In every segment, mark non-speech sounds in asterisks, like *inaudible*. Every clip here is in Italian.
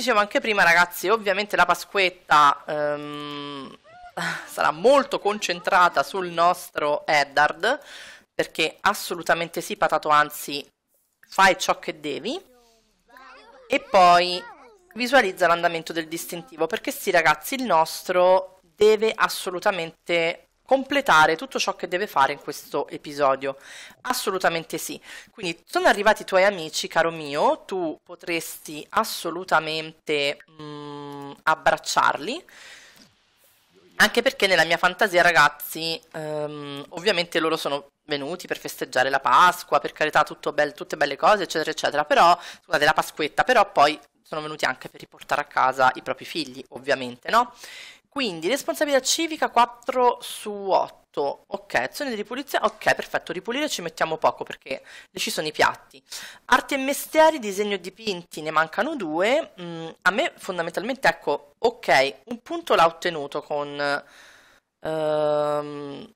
dicevo anche prima, ragazzi, ovviamente la Pasquetta ehm, *laughs* sarà molto concentrata sul nostro Eddard, perché assolutamente sì, patato, anzi, fai ciò che devi. E poi visualizza l'andamento del distintivo, perché sì, ragazzi, il nostro deve assolutamente completare tutto ciò che deve fare in questo episodio. Assolutamente sì. Quindi sono arrivati i tuoi amici, caro mio, tu potresti assolutamente mh, mm, abbracciarli. Anche perché nella mia fantasia, ragazzi, um, ovviamente loro sono venuti per festeggiare la Pasqua, per carità, be- tutte belle cose, eccetera, eccetera. Però, scusate, la Pasquetta, però poi sono venuti anche per riportare a casa i propri figli, ovviamente, no? Quindi responsabilità civica 4 su 8. Ok, azione di ripulizia. Ok, perfetto, ripulire ci mettiamo poco perché ci sono i piatti. Arti e mestieri, disegno dipinti, ne mancano due. Mm, a me fondamentalmente, ecco, ok, un punto l'ha ottenuto con ehm,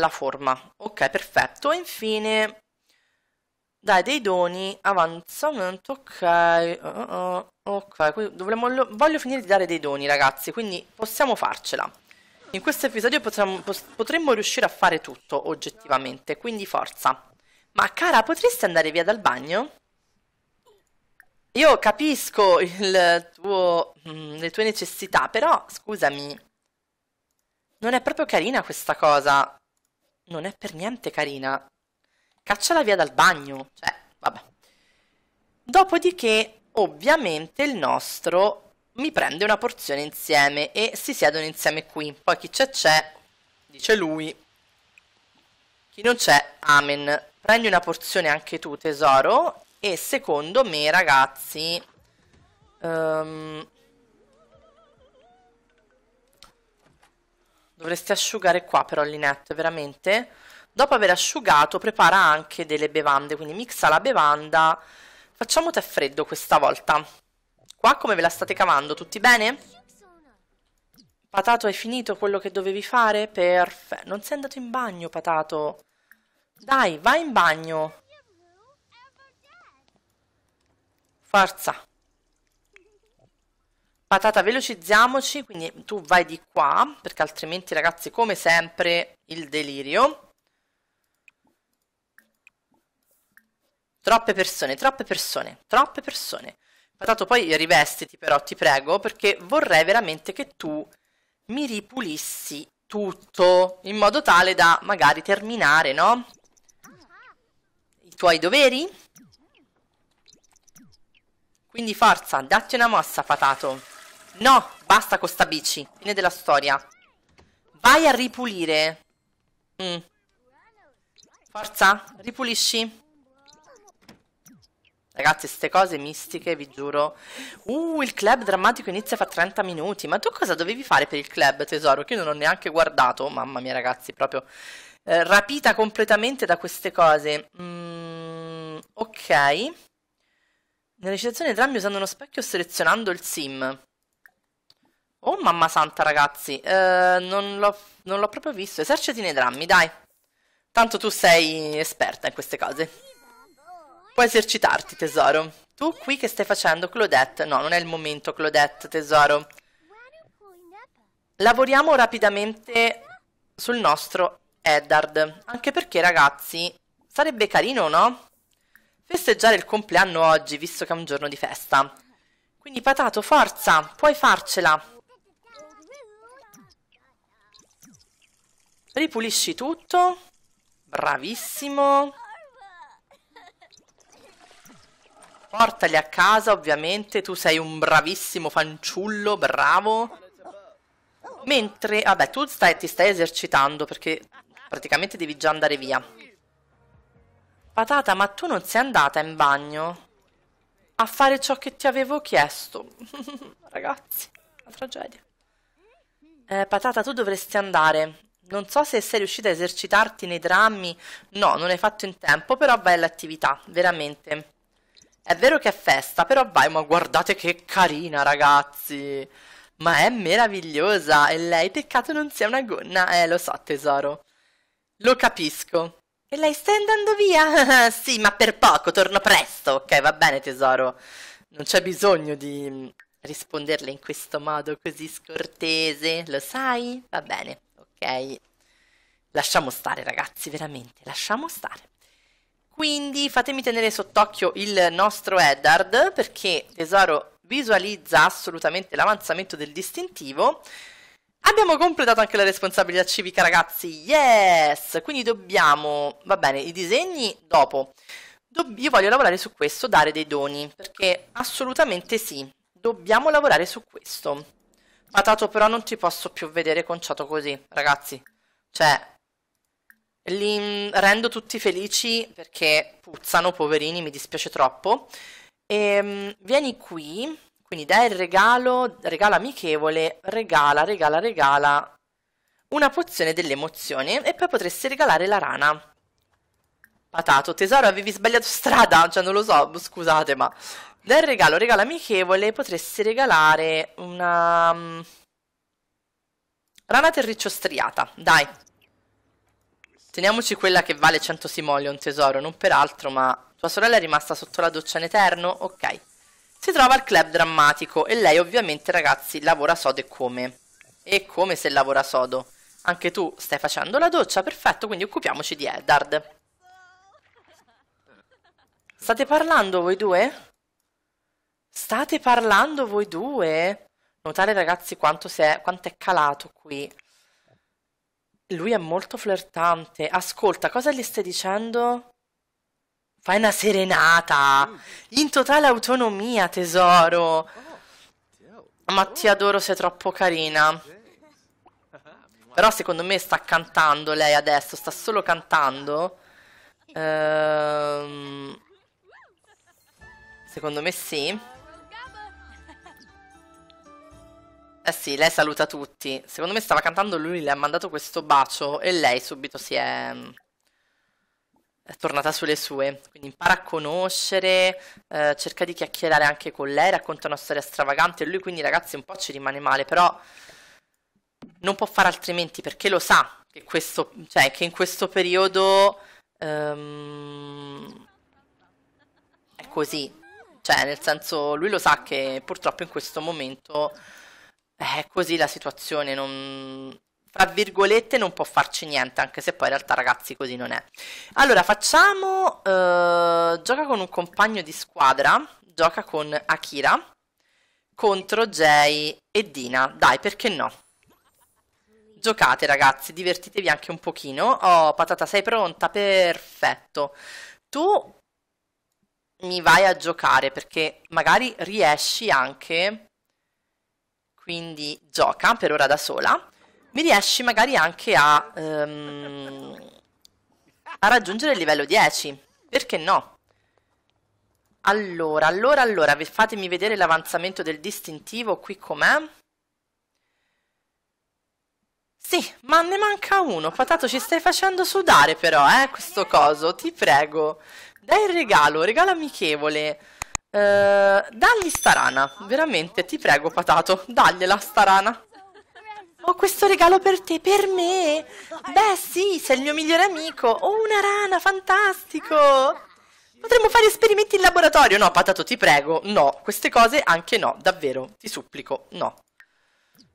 la forma. Ok, perfetto. E infine dai, dei doni, avanzamento, ok, uh, uh, uh ok, dovremmo, voglio finire di dare dei doni ragazzi, quindi possiamo farcela. In questo episodio potremmo, potremmo riuscire a fare tutto oggettivamente, quindi forza. Ma cara, potresti andare via dal bagno? Io capisco tuo, mm, le tue necessità, però scusami, non è proprio carina questa cosa. Non è per niente carina cacciala via dal bagno, cioè, vabbè. Dopodiché, ovviamente, il nostro mi prende una porzione insieme e si siedono insieme qui. Poi chi c'è c'è, dice lui. Chi non c'è, amen. Prendi una porzione anche tu, tesoro. E secondo me, ragazzi... Um, dovresti asciugare qua però, Linette, veramente? Dopo aver asciugato prepara anche delle bevande, quindi mixa la bevanda. Facciamo tè freddo questa volta. Qua come ve la state cavando? Tutti bene? Patato hai finito quello che dovevi fare? Perfetto. Non sei andato in bagno, Patato. Dai, vai in bagno. Forza. Patata, velocizziamoci, quindi tu vai di qua, perché altrimenti ragazzi come sempre il delirio. Troppe persone, troppe persone, troppe persone. Patato, poi rivestiti però, ti prego, perché vorrei veramente che tu mi ripulissi tutto in modo tale da magari terminare, no? I tuoi doveri? Quindi forza, datti una mossa, patato. No, basta con sta bici. Fine della storia. Vai a ripulire. Mm. Forza, ripulisci. Ragazzi, queste cose mistiche, vi giuro. Uh, il club drammatico inizia fra 30 minuti. Ma tu cosa dovevi fare per il club, tesoro? Che io non ho neanche guardato. Mamma mia, ragazzi, proprio eh, rapita completamente da queste cose. Mm, ok. recitazione dei drammi usando uno specchio selezionando il sim. Oh, mamma santa, ragazzi. Eh, non l'ho proprio visto. Eserciti nei drammi, dai. Tanto tu sei esperta in queste cose. Puoi esercitarti, tesoro. Tu qui che stai facendo, Claudette? No, non è il momento, Claudette, tesoro. Lavoriamo rapidamente sul nostro Eddard. Anche perché, ragazzi, sarebbe carino, no? Festeggiare il compleanno oggi, visto che è un giorno di festa. Quindi, patato, forza, puoi farcela. Ripulisci tutto. Bravissimo. Portali a casa, ovviamente. Tu sei un bravissimo fanciullo, bravo. Mentre, vabbè, tu stai, ti stai esercitando perché praticamente devi già andare via. Patata, ma tu non sei andata in bagno? A fare ciò che ti avevo chiesto. *laughs* Ragazzi, una tragedia. Eh, Patata, tu dovresti andare. Non so se sei riuscita a esercitarti nei drammi. No, non hai fatto in tempo, però vai all'attività, veramente. È vero che è festa, però vai, ma guardate che carina, ragazzi. Ma è meravigliosa. E lei, peccato non sia una gonna. Eh, lo so, tesoro. Lo capisco. E lei stai andando via? *laughs* sì, ma per poco, torno presto. Ok, va bene, tesoro. Non c'è bisogno di risponderle in questo modo così scortese, lo sai? Va bene, ok. Lasciamo stare, ragazzi, veramente, lasciamo stare. Quindi fatemi tenere sott'occhio il nostro Eddard perché Tesoro visualizza assolutamente l'avanzamento del distintivo. Abbiamo completato anche la responsabilità civica ragazzi, yes! Quindi dobbiamo, va bene, i disegni dopo. Dobb io voglio lavorare su questo, dare dei doni, perché assolutamente sì, dobbiamo lavorare su questo. Patato però non ti posso più vedere conciato così, ragazzi. Cioè, li mm, rendo tutti felici perché puzzano, poverini, mi dispiace troppo. E, ehm, vieni qui, quindi dai il regalo, regala amichevole, regala, regala, regala una pozione dell'emozione e poi potresti regalare la rana. Patato, tesoro, avevi sbagliato strada, cioè non lo so, scusate, ma del regalo, regala amichevole, potresti regalare una mm, rana terriccio striata. Dai, Teniamoci quella che vale 100 simoleon, tesoro, non per altro, ma tua sorella è rimasta sotto la doccia in eterno? Ok. Si trova al club drammatico e lei ovviamente, ragazzi, lavora sodo e come. E come se lavora sodo. Anche tu stai facendo la doccia, perfetto, quindi occupiamoci di Eddard. State parlando voi due? State parlando voi due? Notare ragazzi quanto, è, quanto è calato qui. Lui è molto flirtante. Ascolta, cosa gli stai dicendo? Fai una serenata. In totale autonomia, tesoro. Ma ti adoro, sei troppo carina. Però secondo me sta cantando lei adesso, sta solo cantando. Ehm... Secondo me sì. Eh sì, lei saluta tutti. Secondo me stava cantando lui, le ha mandato questo bacio e lei subito si è... è tornata sulle sue. Quindi impara a conoscere, eh, cerca di chiacchierare anche con lei, racconta una storia stravagante. Lui quindi ragazzi un po' ci rimane male, però non può fare altrimenti perché lo sa che, questo, cioè, che in questo periodo ehm, è così. Cioè, nel senso, lui lo sa che purtroppo in questo momento è eh, così la situazione non, tra virgolette non può farci niente, anche se poi in realtà ragazzi così non è. Allora facciamo, eh, gioca con un compagno di squadra, gioca con Akira contro Jay e Dina, dai perché no? Giocate ragazzi, divertitevi anche un pochino. Oh, patata sei pronta? Perfetto. Tu mi vai a giocare perché magari riesci anche quindi gioca per ora da sola, mi riesci magari anche a, ehm, a raggiungere il livello 10. Perché no? Allora, allora, allora, fatemi vedere l'avanzamento del distintivo qui com'è. Sì, ma ne manca uno. Patato, ci stai facendo sudare però, eh, questo coso. Ti prego. Dai il regalo, regalo amichevole. Eh, dagli sta rana, veramente, ti prego patato, dagliela sta rana. Ho questo regalo per te, per me! Beh sì, sei il mio migliore amico! Ho oh, una rana, fantastico! Potremmo fare esperimenti in laboratorio! No, patato, ti prego, no. Queste cose anche no, davvero, ti supplico, no.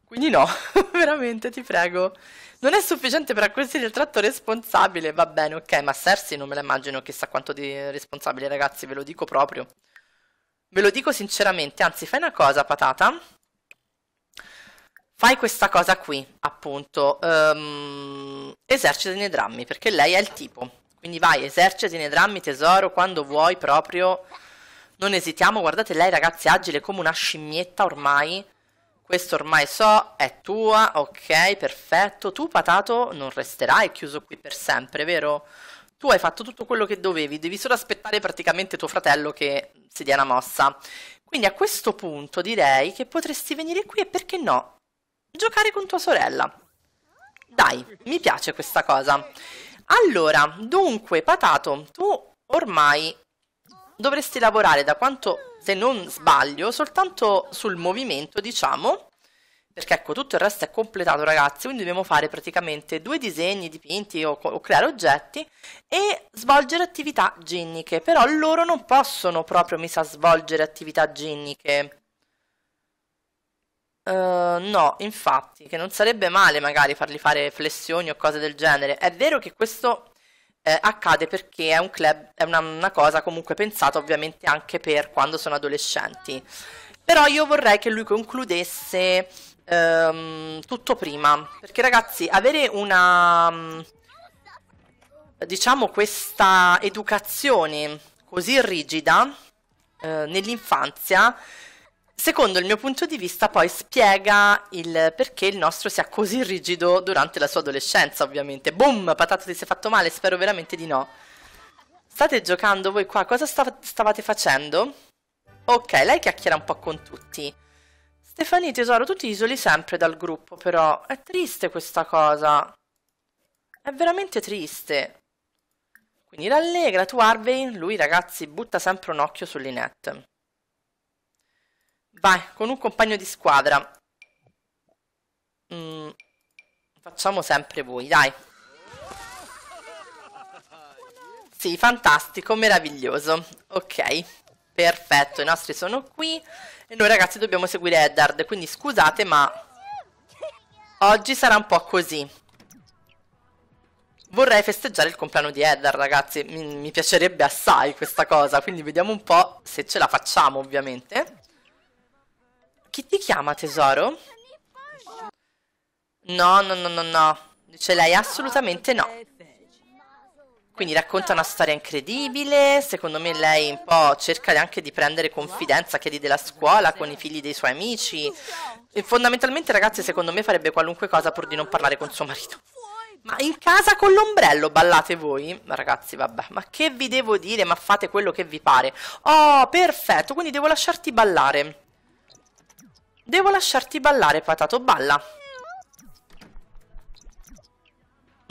Quindi no, *laughs* veramente, ti prego. Non è sufficiente per acquisire il tratto responsabile, va bene, ok, ma Cersei non me la immagino chissà quanto di responsabile, ragazzi, ve lo dico proprio. Ve lo dico sinceramente, anzi fai una cosa patata. Fai questa cosa qui, appunto. Um, esercita nei drammi, perché lei è il tipo. Quindi vai, eserciti nei drammi, tesoro, quando vuoi proprio. Non esitiamo, guardate lei ragazzi, è agile come una scimmietta ormai. Questo ormai so, è tua, ok, perfetto. Tu patato non resterai chiuso qui per sempre, vero? Tu hai fatto tutto quello che dovevi, devi solo aspettare praticamente tuo fratello che si dia una mossa. Quindi a questo punto direi che potresti venire qui e perché no? Giocare con tua sorella. Dai, mi piace questa cosa. Allora, dunque, Patato, tu ormai dovresti lavorare da quanto, se non sbaglio, soltanto sul movimento, diciamo, perché ecco tutto il resto è completato ragazzi quindi dobbiamo fare praticamente due disegni dipinti o, o creare oggetti e svolgere attività ginniche però loro non possono proprio mi sa svolgere attività ginniche uh, no, infatti, che non sarebbe male magari farli fare flessioni o cose del genere. È vero che questo eh, accade perché è un club, è una, una cosa comunque pensata ovviamente anche per quando sono adolescenti. Però io vorrei che lui concludesse ehm, tutto prima. Perché ragazzi, avere una, mm, diciamo, questa educazione così rigida eh, nell'infanzia, secondo il mio punto di vista, poi spiega il perché il nostro sia così rigido durante la sua adolescenza, ovviamente. Boom, patata ti sei fatto male, spero veramente di no. State giocando voi qua? Cosa stav stavate facendo? Ok, lei chiacchiera un po' con tutti. Stefani tesoro, tu ti isoli sempre dal gruppo però. È triste questa cosa. È veramente triste. Quindi rallegra tu Harvey, lui ragazzi butta sempre un occhio sull'Inet. Vai, con un compagno di squadra. Mm, facciamo sempre voi, dai. Sì, fantastico, meraviglioso. Ok, perfetto, i nostri sono qui. E noi ragazzi dobbiamo seguire Eddard, quindi scusate ma... Oggi sarà un po' così. Vorrei festeggiare il compleanno di Eddard ragazzi, mi, mi piacerebbe assai questa cosa, quindi vediamo un po' se ce la facciamo ovviamente. Chi ti chiama tesoro? No, no, no, no, no. Dice lei assolutamente no. Quindi racconta una storia incredibile, secondo me lei un po' cerca anche di prendere confidenza, chiedi della scuola con i figli dei suoi amici. E fondamentalmente ragazzi secondo me farebbe qualunque cosa pur di non parlare con suo marito. Ma in casa con l'ombrello ballate voi? Ragazzi, vabbè, ma che vi devo dire? Ma fate quello che vi pare. Oh, perfetto, quindi devo lasciarti ballare. Devo lasciarti ballare, patato, balla.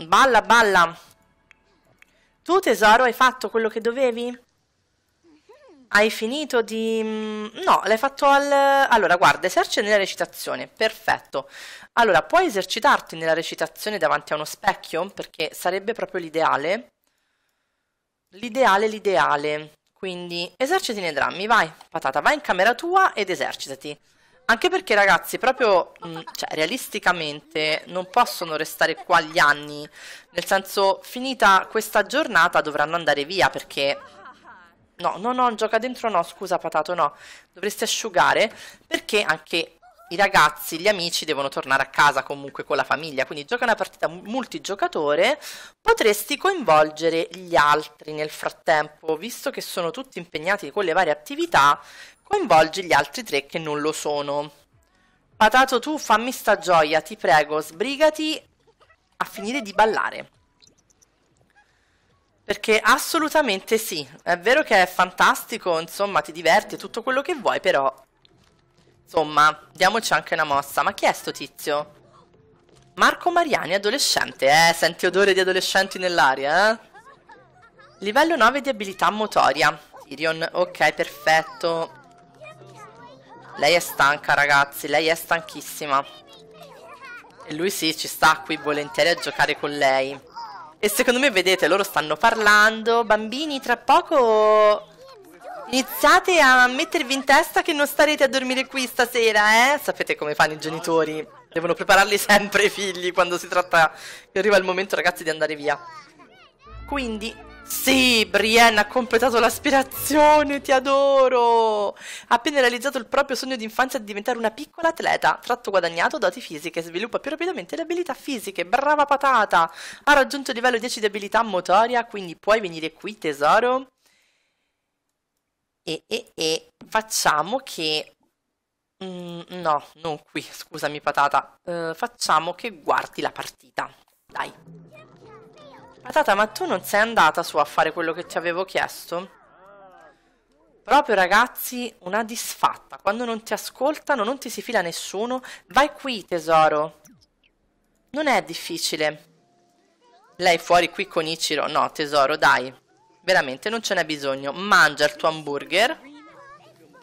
Balla, balla. Tu tesoro hai fatto quello che dovevi? Hai finito di... Mm, no, l'hai fatto al... Allora, guarda, esercita nella recitazione, perfetto. Allora, puoi esercitarti nella recitazione davanti a uno specchio? Perché sarebbe proprio l'ideale. L'ideale, l'ideale. Quindi, eserciti nei drammi, vai, patata, vai in camera tua ed esercitati. Anche perché ragazzi, proprio mm, cioè, realisticamente non possono restare qua gli anni, nel senso finita questa giornata dovranno andare via perché... No, no, no, gioca dentro no, scusa patato, no, dovresti asciugare perché anche i ragazzi, gli amici devono tornare a casa comunque con la famiglia, quindi gioca una partita multigiocatore, potresti coinvolgere gli altri nel frattempo, visto che sono tutti impegnati con le varie attività, Coinvolgi gli altri tre che non lo sono. Patato tu, fammi sta gioia, ti prego, sbrigati a finire di ballare. Perché assolutamente sì, è vero che è fantastico, insomma ti diverti, tutto quello che vuoi, però... Insomma, diamoci anche una mossa. Ma chi è sto tizio? Marco Mariani, adolescente. Eh, senti odore di adolescenti nell'aria, eh? Livello 9 di abilità motoria. Tyrion, ok, perfetto. Lei è stanca ragazzi, lei è stanchissima. E lui sì, ci sta qui volentieri a giocare con lei. E secondo me vedete, loro stanno parlando. Bambini, tra poco iniziate a mettervi in testa che non starete a dormire qui stasera, eh? Sapete come fanno i genitori? Devono prepararli sempre i figli quando si tratta che arriva il momento ragazzi di andare via. Quindi sì, Brienne ha completato l'aspirazione, ti adoro! Ha appena realizzato il proprio sogno di infanzia di diventare una piccola atleta, tratto guadagnato, doti fisiche, sviluppa più rapidamente le abilità fisiche, brava patata! Ha raggiunto il livello 10 di abilità motoria, quindi puoi venire qui, tesoro. E, e, e facciamo che... Mm, no, non qui, scusami patata. Uh, facciamo che guardi la partita. Dai. Patata, ma tu non sei andata su a fare quello che ti avevo chiesto? Proprio ragazzi, una disfatta. Quando non ti ascoltano, non ti si fila nessuno. Vai qui, tesoro. Non è difficile. Lei fuori qui con Ichiro. No, tesoro, dai. Veramente, non ce n'è bisogno. Mangia il tuo hamburger.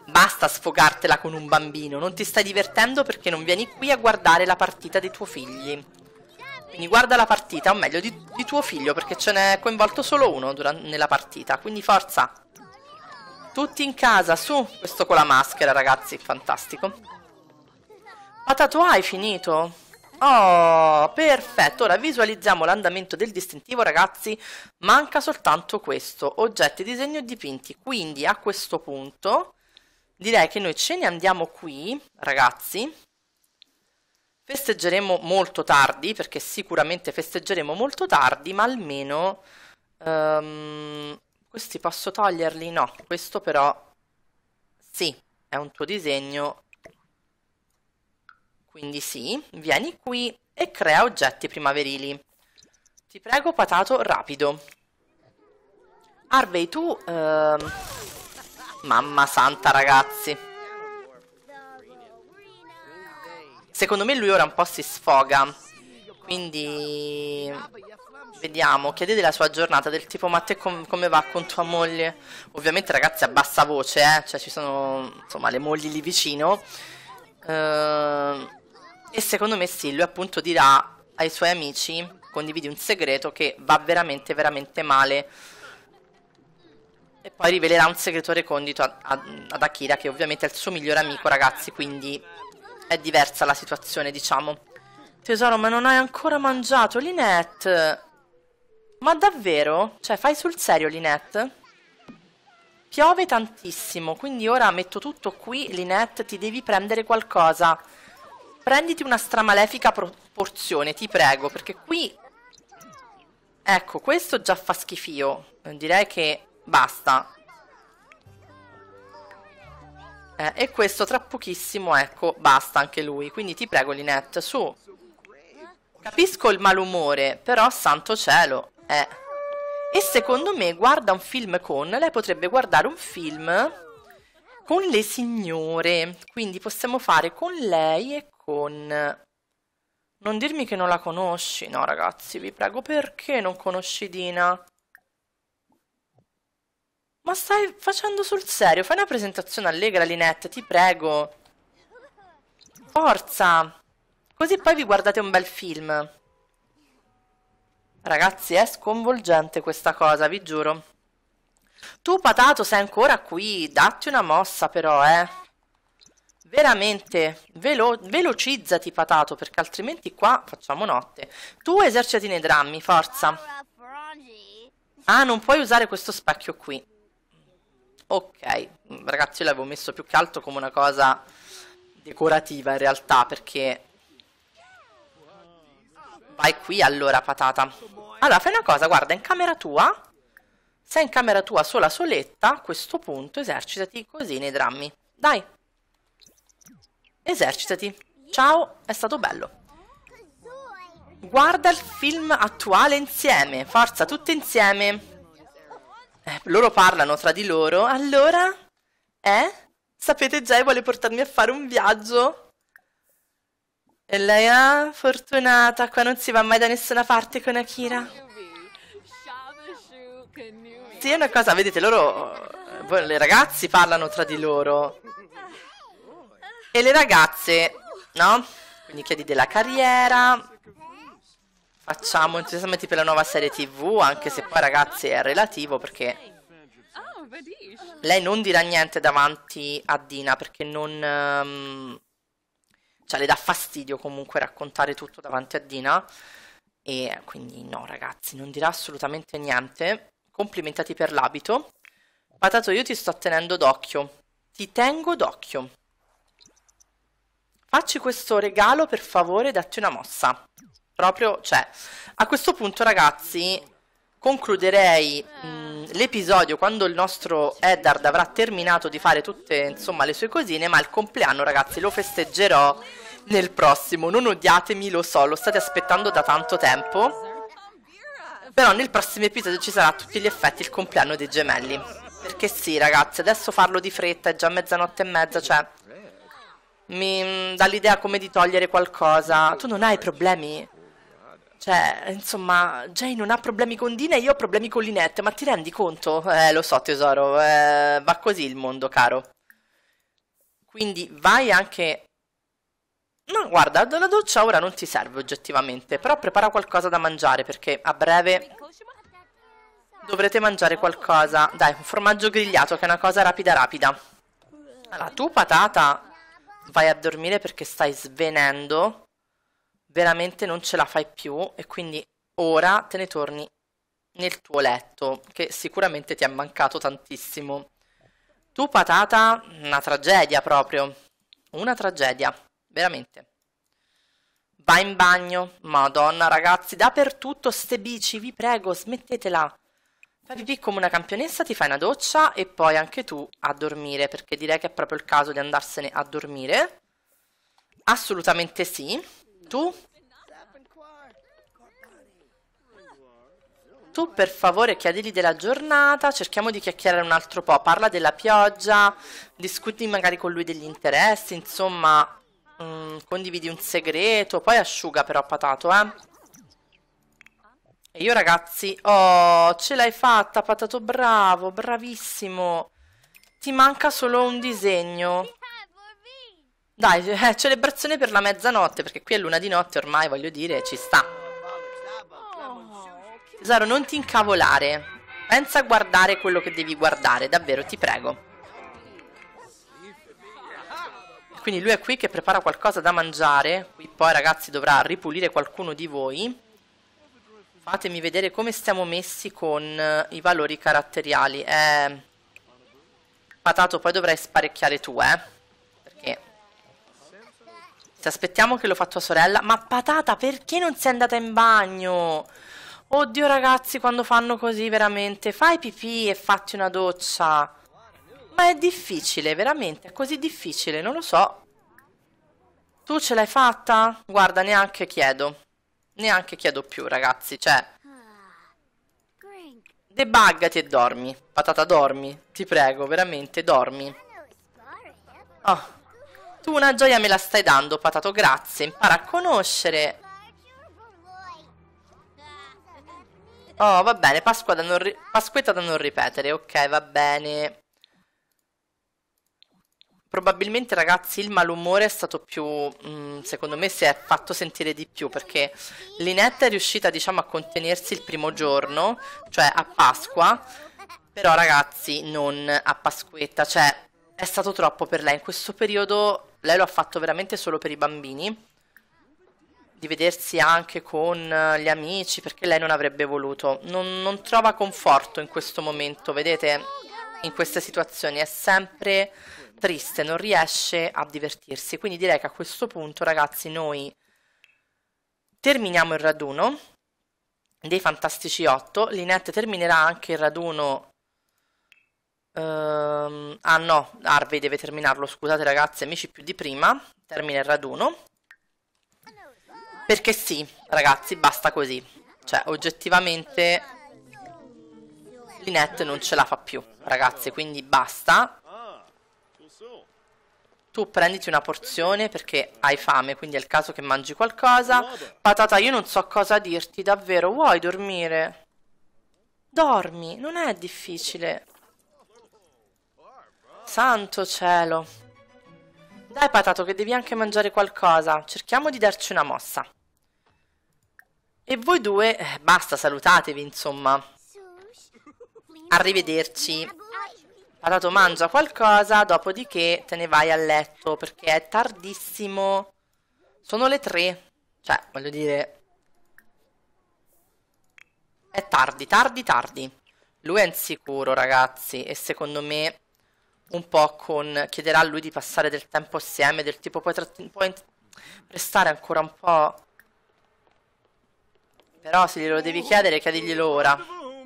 Basta sfogartela con un bambino. Non ti stai divertendo perché non vieni qui a guardare la partita dei tuoi figli. Quindi guarda la partita, o meglio, di, di tuo figlio, perché ce n'è coinvolto solo uno nella partita, quindi forza! Tutti in casa, su! Questo con la maschera, ragazzi, fantastico. Patato hai finito? Oh, perfetto! Ora visualizziamo l'andamento del distintivo, ragazzi. Manca soltanto questo, oggetti, disegno e dipinti. Quindi, a questo punto, direi che noi ce ne andiamo qui, ragazzi. Festeggeremo molto tardi, perché sicuramente festeggeremo molto tardi, ma almeno... Um, questi posso toglierli? No, questo però... Sì, è un tuo disegno. Quindi sì, vieni qui e crea oggetti primaverili. Ti prego, patato, rapido. Harvey, tu... Uh... Mamma santa, ragazzi. Secondo me lui ora un po' si sfoga. Quindi vediamo, chiedete la sua giornata del tipo ma te com come va con tua moglie? Ovviamente ragazzi a bassa voce, eh? cioè ci sono insomma le mogli lì vicino. Uh, e secondo me sì, lui appunto dirà ai suoi amici, condividi un segreto che va veramente veramente male. E poi rivelerà un segreto recondito ad Akira che ovviamente è il suo migliore amico ragazzi, quindi è diversa la situazione, diciamo. Tesoro, ma non hai ancora mangiato, Linette? Ma davvero? Cioè, fai sul serio, Linette? Piove tantissimo, quindi ora metto tutto qui, Linette, ti devi prendere qualcosa. Prenditi una stramalefica proporzione, ti prego, perché qui... Ecco, questo già fa schifio. Direi che basta. Eh, e questo tra pochissimo, ecco, basta anche lui. Quindi ti prego, Linette, su. Capisco il malumore, però santo cielo. Eh. E secondo me guarda un film con... Lei potrebbe guardare un film con le signore. Quindi possiamo fare con lei e con... Non dirmi che non la conosci. No, ragazzi, vi prego, perché non conosci Dina? Ma stai facendo sul serio? Fai una presentazione allegra, Linette, ti prego. Forza! Così poi vi guardate un bel film. Ragazzi, è sconvolgente questa cosa, vi giuro. Tu, patato, sei ancora qui. Datti una mossa, però, eh. Veramente, velo velocizzati, patato, perché altrimenti qua facciamo notte. Tu eserciti nei drammi, forza. Ah, non puoi usare questo specchio qui. Ok, ragazzi, io l'avevo messo più che altro come una cosa decorativa in realtà, perché... Vai qui allora, patata. Allora, fai una cosa, guarda, in camera tua... Sei in camera tua sola soletta, a questo punto esercitati così nei drammi. Dai! Esercitati. Ciao, è stato bello. Guarda il film attuale insieme. Forza, tutti insieme. Eh, loro parlano tra di loro. Allora? Eh? Sapete già, vuole portarmi a fare un viaggio? E lei, ah, fortunata, qua non si va mai da nessuna parte con Akira. Sì, è una cosa, vedete, loro... Le ragazze parlano tra di loro. E le ragazze, no? Quindi chiedi della carriera, facciamo entusiasmati per la nuova serie tv anche se poi ragazzi è relativo perché oh, lei non dirà niente davanti a Dina perché non um, cioè le dà fastidio comunque raccontare tutto davanti a Dina e quindi no ragazzi non dirà assolutamente niente complimentati per l'abito Patato io ti sto tenendo d'occhio ti tengo d'occhio facci questo regalo per favore datti una mossa proprio c'è. A questo punto, ragazzi, concluderei eh. mh, l'episodio quando il nostro Eddard avrà terminato di fare tutte insomma, le sue cosine, ma il compleanno, ragazzi, lo festeggerò nel prossimo. Non odiatemi, lo so, lo state aspettando da tanto tempo. Però nel prossimo episodio ci sarà a tutti gli effetti il compleanno dei gemelli. Perché sì, ragazzi, adesso farlo di fretta, è già mezzanotte e mezza, cioè... Mi dà l'idea come di togliere qualcosa. Tu non hai problemi? Cioè, insomma, Jay non ha problemi con Dina e io ho problemi con Linette, ma ti rendi conto? Eh, lo so tesoro, eh, va così il mondo, caro. Quindi vai anche... No, guarda, la doccia ora non ti serve oggettivamente, però prepara qualcosa da mangiare perché a breve dovrete mangiare qualcosa. Dai, un formaggio grigliato che è una cosa rapida rapida. Allora, tu patata vai a dormire perché stai svenendo veramente non ce la fai più e quindi ora te ne torni nel tuo letto, che sicuramente ti è mancato tantissimo. Tu patata, una tragedia proprio, una tragedia, veramente. Va in bagno, madonna ragazzi, dappertutto ste bici, vi prego, smettetela. Fai pipì come una campionessa, ti fai una doccia e poi anche tu a dormire, perché direi che è proprio il caso di andarsene a dormire. Assolutamente sì. Tu tu per favore chiedili della giornata, cerchiamo di chiacchierare un altro po', parla della pioggia, discuti magari con lui degli interessi, insomma, mh, mm, condividi un segreto, poi asciuga però patato, eh. E io ragazzi, oh, ce l'hai fatta patato, bravo, bravissimo. Ti manca solo un disegno. Dai, eh, celebrazione per la mezzanotte, perché qui è luna di notte ormai, voglio dire, ci sta. Tesoro, non ti incavolare. Pensa a guardare quello che devi guardare, davvero, ti prego. Quindi lui è qui che prepara qualcosa da mangiare. Qui poi, ragazzi, dovrà ripulire qualcuno di voi. Fatemi vedere come stiamo messi con eh, i valori caratteriali. Eh, patato, poi dovrai sparecchiare tu, eh. Perché... Ti aspettiamo che lo fa tua sorella... Ma patata, perché non sei andata in bagno? Oddio ragazzi, quando fanno così veramente, fai pipì e fatti una doccia. Ma è difficile, veramente, è così difficile, non lo so. Tu ce l'hai fatta? Guarda, neanche chiedo. Neanche chiedo più, ragazzi, cioè... Debuggati e dormi. Patata, dormi. Ti prego, veramente, dormi. Oh. Tu una gioia me la stai dando, patato, grazie. Impara a conoscere... Oh, va bene, Pasqua da non Pasquetta da non ripetere, ok, va bene. Probabilmente, ragazzi, il malumore è stato più... Mh, mm, secondo me si è fatto sentire di più, perché Linetta è riuscita, diciamo, a contenersi il primo giorno, cioè a Pasqua, però, ragazzi, non a Pasquetta, cioè è stato troppo per lei. In questo periodo lei lo ha fatto veramente solo per i bambini di vedersi anche con eh, gli amici perché lei non avrebbe voluto. Non, non trova conforto in questo momento, vedete, in queste situazioni è sempre triste, non riesce a divertirsi. Quindi direi che a questo punto, ragazzi, noi terminiamo il raduno dei Fantastici 8. Linette terminerà anche il raduno ehm, ah no, Harvey deve terminarlo, scusate ragazzi, amici più di prima, termina il raduno. Perché sì, ragazzi, basta così. Cioè, oggettivamente Linette non ce la fa più, ragazzi, quindi basta. Tu prenditi una porzione perché hai fame, quindi è il caso che mangi qualcosa. Patata, io non so cosa dirti, davvero, vuoi dormire? Dormi, non è difficile. Santo cielo. Dai, patato, che devi anche mangiare qualcosa. Cerchiamo di darci una mossa. E voi due, eh, basta, salutatevi, insomma. Arrivederci. Patato mangia qualcosa, dopodiché te ne vai a letto, perché è tardissimo. Sono le tre. Cioè, voglio dire... È tardi, tardi, tardi. Lui è insicuro, ragazzi, e secondo me un po' con... chiederà a lui di passare del tempo assieme, del tipo puoi, puoi prestare ancora un po' Però se glielo devi chiedere, chiediglielo ora.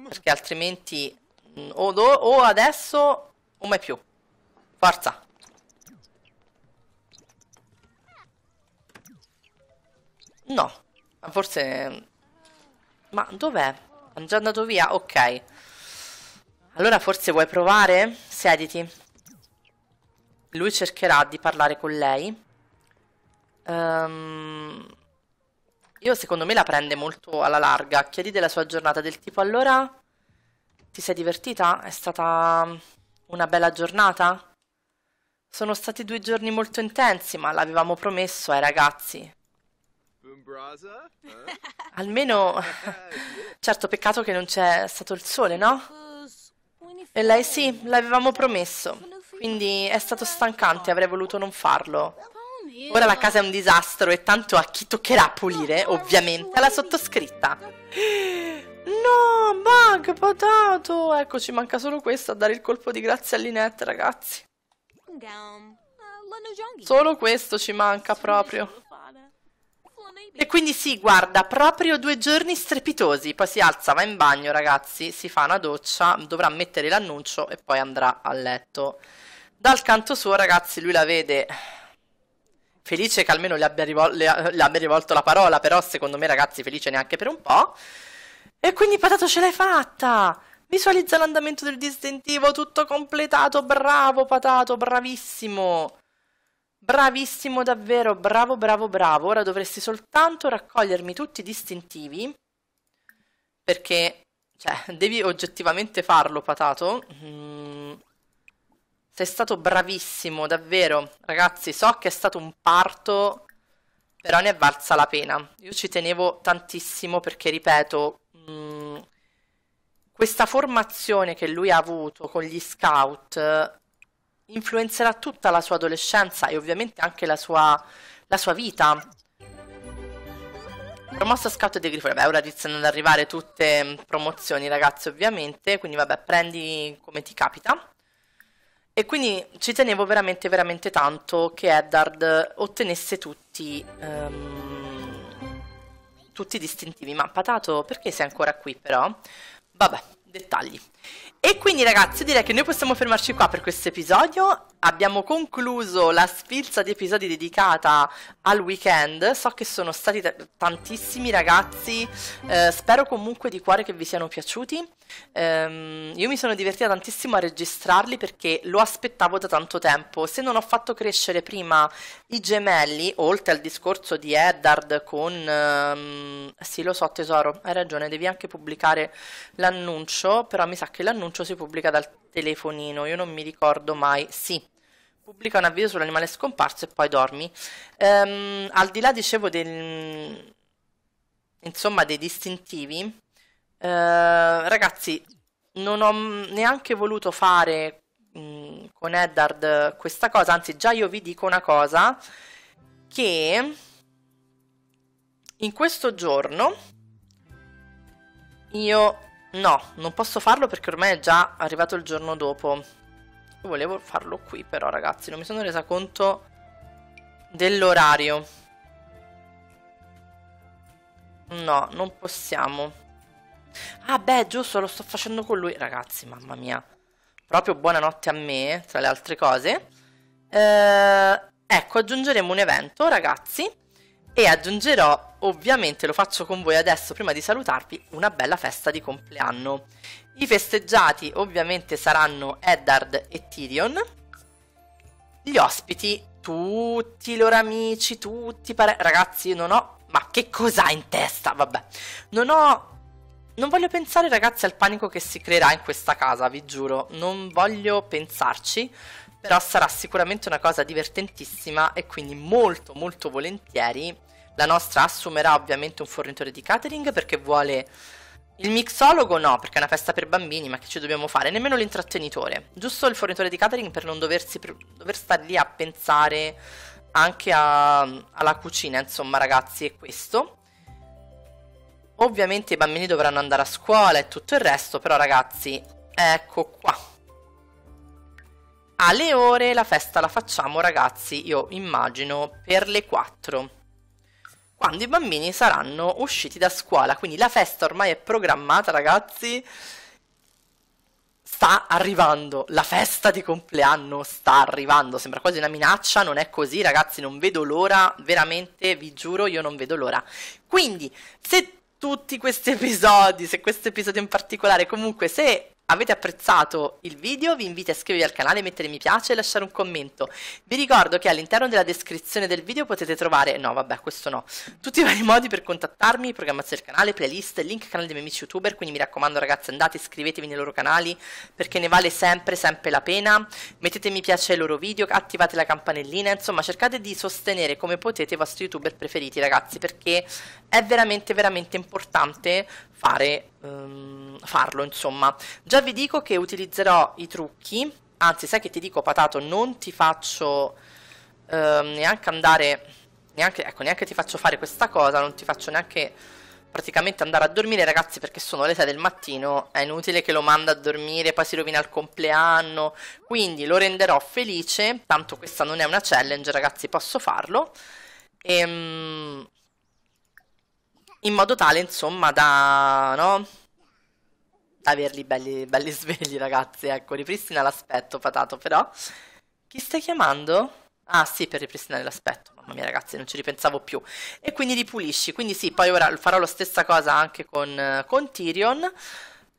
Perché altrimenti mm, o, do, o adesso o mai più. Forza. No. Forse... Mm, ma dov'è? È già andato via? Ok. Allora forse vuoi provare? Siediti. Lui cercherà di parlare con lei. Ehm... Um... Io secondo me la prende molto alla larga. Chiedi della sua giornata del tipo allora ti sei divertita? È stata mm, una bella giornata? Sono stati due giorni molto intensi, ma l'avevamo promesso ai ragazzi. *laughs* Almeno, certo peccato che non c'è stato il sole, no? E lei sì, l'avevamo promesso, quindi è stato stancante, avrei voluto non farlo. Ora la casa è un disastro e tanto a chi toccherà pulire, ovviamente, alla sottoscritta. No, bug, patato! Ecco, ci manca solo questo a dare il colpo di grazia a Linette, ragazzi. Eh, solo questo ci manca proprio. Eh. E quindi sì, guarda, proprio due giorni strepitosi, poi si alza, va in bagno ragazzi, si fa una doccia, dovrà mettere l'annuncio e poi andrà a letto. Dal canto suo ragazzi lui la vede Felice che almeno le abbia, rivol- le, eh, le abbia rivolto la parola, però secondo me ragazzi felice neanche per un po'. E quindi Patato ce l'hai fatta! Visualizza l'andamento del distintivo, tutto completato, bravo Patato, bravissimo! Bravissimo davvero, bravo, bravo, bravo. Ora dovresti soltanto raccogliermi tutti i distintivi, perché, cioè, *laughs* devi oggettivamente farlo, Patato. Mm. Sei stato bravissimo, davvero. Ragazzi, so che è stato un parto, però ne è valsa la pena. Io ci tenevo tantissimo perché, ripeto, mh, mm, questa formazione che lui ha avuto con gli scout eh, influenzerà tutta la sua adolescenza e ovviamente anche la sua, la sua vita. Promossa Scout di Grifoni, vabbè ora iniziano ad arrivare tutte mm, promozioni ragazzi ovviamente, quindi vabbè prendi come ti capita. E quindi ci tenevo veramente, veramente tanto che Eddard ottenesse tutti, um, tutti i distintivi. Ma Patato, perché sei ancora qui però? Vabbè, dettagli. E quindi ragazzi direi che noi possiamo fermarci qua per questo episodio abbiamo concluso la sfilza di episodi dedicata al weekend. So che sono stati t- tantissimi ragazzi, eh, spero comunque di cuore che vi siano piaciuti. Um, io mi sono divertita tantissimo a registrarli perché lo aspettavo da tanto tempo. Se non ho fatto crescere prima i gemelli, oltre al discorso di Eddard con... Um, sì, lo so tesoro, hai ragione, devi anche pubblicare l'annuncio, però mi sa che l'annuncio si pubblica dal telefonino, io non mi ricordo mai. Sì, pubblica un avviso sull'animale scomparso e poi dormi. Ehm, al di là, dicevo, del, insomma, dei distintivi, eh, ragazzi, non ho neanche voluto fare mh, con Eddard questa cosa, anzi già io vi dico una cosa, che in questo giorno io no, non posso farlo perché ormai è già arrivato il giorno dopo volevo farlo qui però ragazzi, non mi sono resa conto dell'orario. No, non possiamo. Ah beh, giusto, lo sto facendo con lui. Ragazzi, mamma mia. Proprio buonanotte a me, tra le altre cose. Eh, ecco, aggiungeremo un evento, ragazzi. E aggiungerò, ovviamente lo faccio con voi adesso, prima di salutarvi, una bella festa di compleanno. I festeggiati ovviamente saranno Eddard e Tyrion. Gli ospiti, tutti i loro amici, tutti i parenti. Ragazzi, io non ho. Ma che cos'ha in testa? Vabbè, non ho. Non voglio pensare, ragazzi, al panico che si creerà in questa casa, vi giuro. Non voglio pensarci. Però sarà sicuramente una cosa divertentissima e quindi molto, molto volentieri. La nostra assumerà ovviamente un fornitore di catering perché vuole il mixologo no, perché è una festa per bambini, ma che ci dobbiamo fare? Nemmeno l'intrattenitore. Giusto il fornitore di catering per non doversi, per dover stare lì a pensare anche a, alla cucina, insomma ragazzi, è questo. Ovviamente i bambini dovranno andare a scuola e tutto il resto, però ragazzi, ecco qua. Alle ore la festa la facciamo, ragazzi, io immagino, per le 4 quando i bambini saranno usciti da scuola. Quindi la festa ormai è programmata, ragazzi. Sta arrivando, la festa di compleanno sta arrivando, sembra quasi una minaccia, non è così ragazzi, non vedo l'ora, veramente vi giuro io non vedo l'ora. Quindi se tutti questi *laughs* episodi, se questo episodio in particolare, comunque se avete apprezzato il video, vi invito a iscrivervi al canale, mettere mi piace e lasciare un commento. Vi ricordo che all'interno della descrizione del video potete trovare, no vabbè questo no, tutti i vari modi per contattarmi, programmazione del canale, playlist, link canale dei miei amici youtuber, quindi mi raccomando ragazzi andate, iscrivetevi nei loro canali perché ne vale sempre sempre la pena, mettete mi piace ai loro video, attivate la campanellina, insomma cercate di sostenere come potete i vostri youtuber preferiti ragazzi perché è veramente veramente importante fare, um, farlo, insomma. Già vi dico che utilizzerò i trucchi, anzi sai che ti dico Patato, non ti faccio uh, neanche andare, neanche, ecco, neanche ti faccio fare questa cosa, non ti faccio neanche praticamente andare a dormire ragazzi perché sono le 6 del mattino, è inutile che lo manda a dormire, poi si rovina il compleanno, quindi lo renderò felice, tanto questa non è una challenge ragazzi, posso farlo. E, ehm, in modo tale, insomma, da, no? da averli belli, belli *laughs* svegli, ragazzi. Ecco, ripristina l'aspetto, patato, però. Chi stai chiamando? Ah sì, per ripristinare l'aspetto, mamma mia ragazzi, non ci ripensavo più. E quindi ripulisci, quindi sì, poi ora farò la stessa cosa anche con, eh, con Tyrion.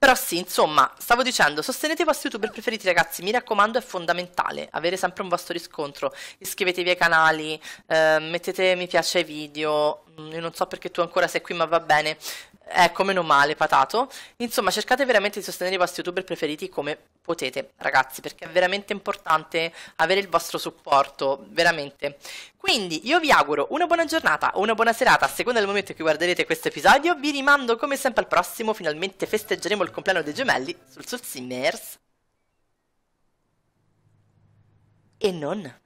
Però sì, insomma, stavo dicendo, sostenete i vostri youtuber preferiti ragazzi, mi raccomando è fondamentale avere sempre un vostro riscontro, iscrivetevi ai canali, eh, mettete mi piace ai video, mm, io non so perché tu ancora sei qui ma va bene, Ecco, meno male, patato. Insomma, cercate veramente di sostenere i vostri youtuber preferiti come potete, ragazzi, perché è veramente importante avere il vostro supporto, veramente. Quindi io vi auguro una buona giornata o una buona serata, a seconda del momento in cui guarderete questo episodio. Vi rimando come sempre al prossimo, finalmente festeggeremo il compleanno dei gemelli sul Soul Simmers. E non.